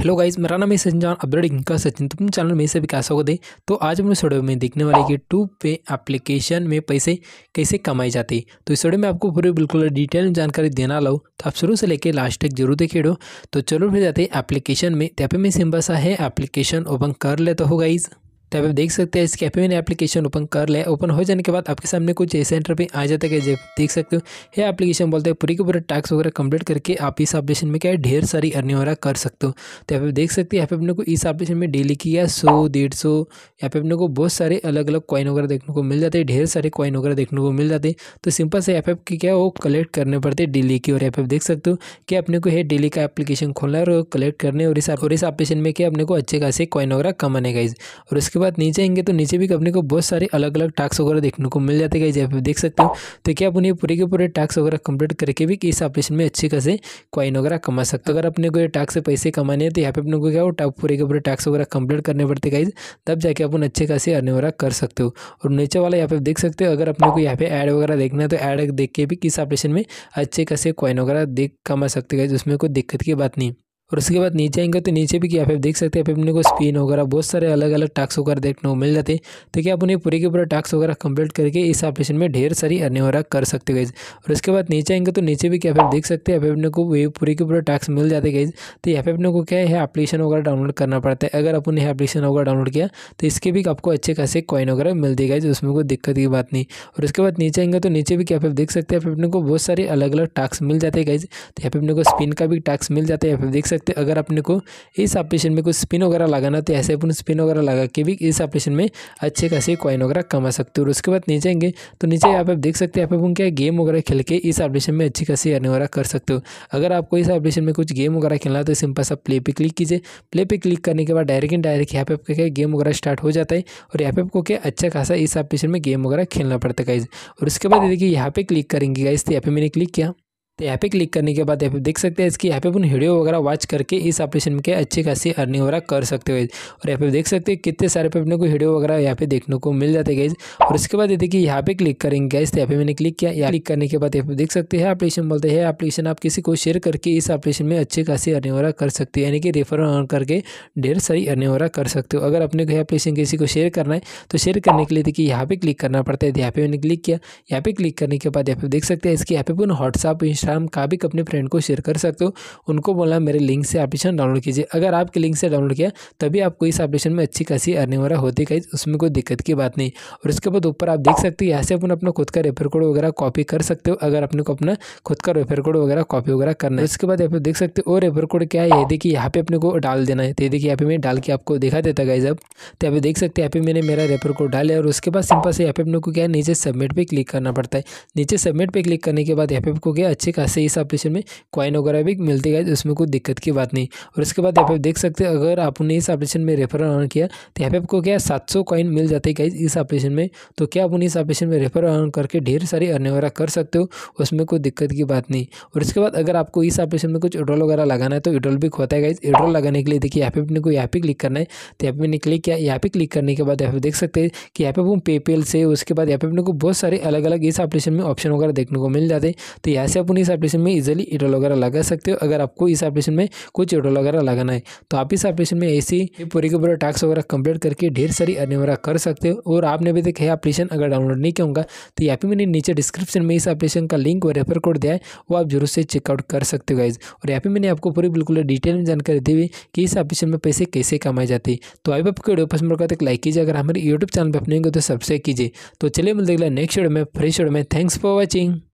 hello guys मेरा नाम है सचिन जान अपडेटिंग का सचिन तुम चैनल में से कैसा हो दे तो आज हम इस वीडियो में देखने वाले कि टू पे एप्लीकेशन में पैसे कैसे कमाए जाते हैं तो इस वीडियो में आपको पूरी बिल्कुल डिटेल में जानकारी देना लो तो आप शुरू से लेकर लास्ट तक जरूर देखे तो चलो फिर जाते एप्लीकेशन में तो यहाँ पे मैं सिंबल सा है एप्लीकेशन ओपन कर लेता हो गाइज़ तो आप देख सकते हैं इस कैफे मैंने एप्लीकेशन ओपन कर लिया ओपन हो जाने के बाद आपके सामने कुछ ऐसे पर आ जाता है जब देख सकते हो ये एप्लीकेशन बोलते हैं पूरी के पूरे टास्क वगैरह कंप्लीट करके आप इस ऑपरेशन में क्या है ढेर सारी अर्निंग वगैरह कर सकते हो तो आप देख सकते हैं अपने को इस ऑपरेशन में डेली की या सौ डेढ़ सौ यहाँ फिर अपने को बहुत सारे अलग अलग कॉइन वगैरह देखने को मिल जाते हैं ढेर सारे कॉइन वगैरह देखने को मिल जाते हैं तो सिंपल से एफ की क्या वो कलेक्ट करने पड़ते हैं डेली की और एफ देख सकते हो कि अपने को है डेली का एप्लीकेशन खोलना और कलेक्ट करने और इस और इस में क्या अपने को अच्छे खासे कॉइन वगैरह कमाने का और उसके बाद नीचे आएंगे तो नीचे भी अपने को बहुत सारे अलग अलग टास्क वगैरह देखने को मिल जाते हैं जहाँ देख सकते हो तो क्या अपने पूरे के पूरे टास्क वगैरह कंप्लीट करके भी इस ऑपरेशन में अच्छी खासे क्वाइन वगैरह कमा सकते हो अगर अपने को ये टास्क से पैसे कमाने हैं तो यहाँ पे अपने को क्या हो पूरे के पूरे टास्क वगैरह कंप्लीट करने पड़ते गाइज तब जाके अपन अच्छे खासे अर्निंग वगैरह कर सकते हो और नीचे वाला यहाँ पे देख सकते हो अगर अपने को यहाँ पे ऐड वगैरह देखना है तो ऐड देख के भी किस ऑपरेशन में अच्छे खासे क्वाइन वगैरह देख कमा सकते गाइज उसमें कोई दिक्कत की बात नहीं और उसके बाद नीचे आएंगे तो नीचे भी क्या आप देख सकते हैं अपने को स्पिन वगैरह बहुत सारे अलग अलग टास्क वगैरह देखने को मिल जाते हैं तो क्या आप उन्हें पूरे के पूरा टास्क वगैरह कंप्लीट करके इस एप्लीकेशन में ढेर सारी अर्निंग वगैरह कर सकते गई और उसके बाद नीचे आएंगे तो नीचे भी क्या आप देख सकते हैं अपने को वे पूरे के पूरा टास्क मिल जाते गई तो यहाँ पे अपने को क्या है एप्लीकेशन वगैरह डाउनलोड करना पड़ता है अगर अपने यह एप्लीकेशन वगैरह डाउनलोड किया तो इसके भी आपको अच्छे खासे कॉइन वगैरह मिल देगा उसमें कोई दिक्कत की बात नहीं और उसके बाद नीचे आएंगे तो नीचे भी क्या आप देख सकते हैं अपने को बहुत सारे अलग अलग टास्क मिल जाते हैं गाइज तो यहाँ पे अपने को स्पिन का भी टास्क मिल जाता है आप देख सकते सकते हैं अगर अपने को इस ऑपरेशन में कुछ स्पिन वगैरह लगाना तो ऐसे अपन स्पिन वगैरह लगा के भी इस ऑपरेशन में अच्छे खासे कॉइन वगैरह कमा सकते हो और उसके बाद नीचे आएंगे तो नीचे यहाँ आप देख सकते हैं यहाँ अपन क्या गेम वगैरह खेल के इस ऑपरेशन में अच्छी खासी अर्निंग वगैरह कर सकते हो अगर आपको इस ऑपरेशन में कुछ गेम वगैरह खेलना है तो सिंपल सा प्ले पर क्लिक कीजिए प्ले पर क्लिक करने के बाद डायरेक्ट एंड डायरेक्ट यहाँ पे आपका क्या गेम वगैरह स्टार्ट हो जाता है और यहाँ पे आपको क्या अच्छा खासा इस ऑपरेशन में गेम वगैरह खेलना पड़ता है गाइज और उसके बाद देखिए यहाँ पे क्लिक करेंगे गाइज तो यहाँ पे मैंने क्लिक किया तो यहाँ पे क्लिक करने के बाद यहाँ पे देख सकते हैं इसकी यहाँ पे अपन वीडियो वगैरह वॉच करके इस ऑपरेशन के अच्छी खासी अर्निंग वगैरह कर सकते हो और यहाँ पे देख सकते हैं कितने सारे पे अपने को वीडियो वगैरह यहाँ पे देखने को मिल जाते गाइज और इसके बाद ये देखिए यहाँ पे क्लिक करेंगे गाइज तो यहाँ पे मैंने क्लिक किया यहाँ क्लिक करने के बाद यहाँ पे देख सकते हैं एप्लीकेशन बोलते हैं एप्लीकेशन आप किसी को शेयर करके इस एप्लीकेशन में अच्छी खासी अर्निंग वगैरह कर सकते हो यानी कि रेफर ऑन करके ढेर सारी अर्निंग वगैरह कर सकते हो अगर अपने को एप्लीकेशन किसी को शेयर करना है तो शेयर करने के लिए देखिए यहाँ पे क्लिक करना पड़ता है यहाँ पे मैंने क्लिक किया यहाँ पे क्लिक करने के बाद यहाँ पे देख सकते हैं इसके यहाँ पे अपन व्हाट्सअप इंस्टाग्राम अच्छा का भी अपने फ्रेंड को शेयर कर सकते हो उनको बोला मेरे लिंक से एप्लीकेशन डाउनलोड कीजिए अगर आपके लिंक से डाउनलोड किया तभी आपको इस एप्लीकेशन में अच्छी खासी अर्निंग वगैरह होती गई उसमें कोई दिक्कत की बात नहीं और उसके बाद ऊपर आप देख सकते हो यहाँ से अपन अपना खुद का रेफर कोड वगैरह कॉपी कर सकते हो अगर अपने को अपना खुद का रेफर कोड वगैरह कॉपी वगैरह करना है उसके बाद यहाँ पर देख सकते हो रेफर कोड क्या है ये देखिए यहाँ पे अपने को डाल देना है तो देखिए यहाँ पे मैं डाल के आपको दिखा देता गाइज जब तो यहाँ पे देख सकते हैं यहाँ पे मैंने मेरा रेफर कोड डाले और उसके बाद सिंपल से यहाँ पे अपने को क्या नीचे सबमिट पर क्लिक करना पड़ता है नीचे सबमिट पर क्लिक करने के बाद यहाँ पे आपको क्या अच्छे ठीक खासे इस एप्लीकेशन में कॉइन वगैरह भी मिलती है उसमें कोई दिक्कत की बात नहीं और उसके बाद यहाँ पे देख सकते हैं अगर आपने इस एप्लीकेशन में रेफर ऑन किया तो यहाँ पे आपको क्या सात सौ कॉइन मिल जाते हैं गाइज इस एप्लीकेशन में तो क्या आप इस एप्लीकेशन में रेफर ऑन करके ढेर सारी अर्निंग वगैरह कर सकते हो उसमें कोई दिक्कत की बात नहीं और इसके बाद अगर आपको इस एप्लीकेशन में कुछ एड्रोल वगैरह लगाना है तो एड्रोल भी खोता है गाइज एड्रोल लगाने के लिए देखिए यहाँ पे अपने को यहाँ पे क्लिक करना है तो यहाँ पे मैंने क्लिक किया यहाँ पे क्लिक करने के बाद यहाँ पे देख सकते हैं कि यहाँ पे हम पेपेल से उसके बाद यहाँ पे अपने को बहुत सारे अलग अलग इस एप्लीकेशन में ऑप्शन वगैरह देखने को मिल जाते हैं तो यहाँ से अपन इस एप्लीकेशन में इजिली एडल वगैरह लगा सकते हो अगर आपको इस एप्लीकेशन में कुछ एडल वगैरह लगाना है तो आप इस एप्लीकेशन में ऐसी पूरे के पूरे टास्क वगैरह कंप्लीट करके ढेर सारी अर्निंग वगैरह कर सकते हो और आपने अभी तक है एप्लीकेशन अगर डाउनलोड नहीं किया होगा तो यहाँ फिर मैंने नीचे डिस्क्रिप्शन में इस एप्लीकेशन का लिंक और रेफर कोड दिया है वो आप जरूर से चेकआउट कर सकते हो गाइज और यहाँ पर मैंने आपको पूरी बिल्कुल डिटेल में जानकारी दी हुई कि इस एप्लीकेशन में पैसे कैसे कमाए जाते हैं तो अभी आपको वीडियो पसंद करता तक लाइक कीजिए अगर हमारे यूट्यूब चैनल पर अपने तो सब्सक्राइब कीजिए तो चलिए मिलते नेक्स्ट वीडियो में फ्रेश वीडियो में थैंक्स फॉर वॉचिंग